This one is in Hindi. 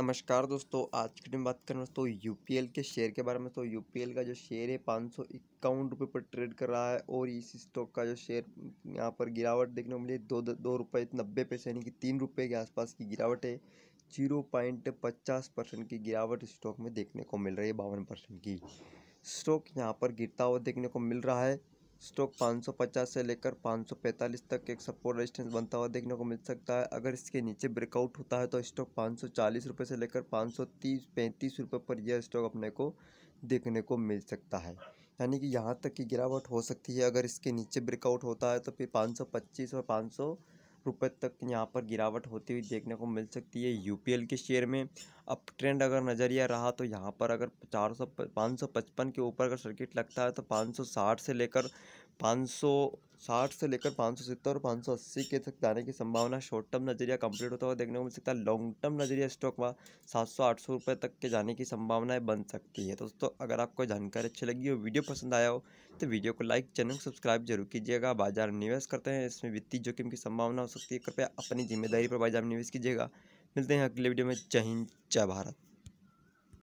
नमस्कार दोस्तों आज की दिन बात करें दोस्तों यू के शेयर के बारे में तो यू का जो शेयर है पाँच सौ इक्यावन रुपये पर ट्रेड कर रहा है और इस स्टॉक का जो शेयर यहाँ पर गिरावट देखने को मिली दो दो रुपये नब्बे पैसे यानी कि तीन रुपये के आसपास की गिरावट है जीरो पॉइंट पचास परसेंट की गिरावट स्टॉक में देखने को मिल रही है बावन परसेंट की स्टॉक यहाँ पर गिरता हुआ देखने को मिल रहा है स्टॉक 550 से लेकर 545 तक एक सपोर्ट रेजिस्टेंस बनता हुआ देखने को मिल सकता है अगर इसके नीचे ब्रेकआउट होता है तो स्टॉक पाँच रुपए से लेकर पाँच सौ पर यह स्टॉक अपने को देखने को मिल सकता है यानी कि यहाँ तक की गिरावट हो सकती है अगर इसके नीचे ब्रेकआउट होता है तो फिर 525 और 500 रुपए तक यहाँ पर गिरावट होती हुई देखने को मिल सकती है यूपीएल के शेयर में अब ट्रेंड अगर नज़रिया रहा तो यहाँ पर अगर चार सौ पाँच सौ पचपन के ऊपर अगर सर्किट लगता है तो पाँच सौ साठ से लेकर पाँच सौ साठ से लेकर पाँच सौ सत्तर और पाँच सौ अस्सी के तक जाने की संभावना शॉर्ट टर्म नजरिया कंप्लीट होता हुआ देखने को मिल सकता है लॉन्ग टर्म नजरिया स्टॉक में सात सौ आठ सौ रुपये तक के जाने की संभावनाएं बन सकती है दोस्तों अगर आपको जानकारी अच्छी लगी हो वीडियो पसंद आया हो तो वीडियो को लाइक चैनल सब्सक्राइब जरूर कीजिएगा बाजार निवेश करते हैं इसमें वित्तीय जोखिम की संभावना हो सकती है कृपया अपनी जिम्मेदारी पर बाजार निवेश कीजिएगा मिलते हैं अगले वीडियो में जय हिंद जय भारत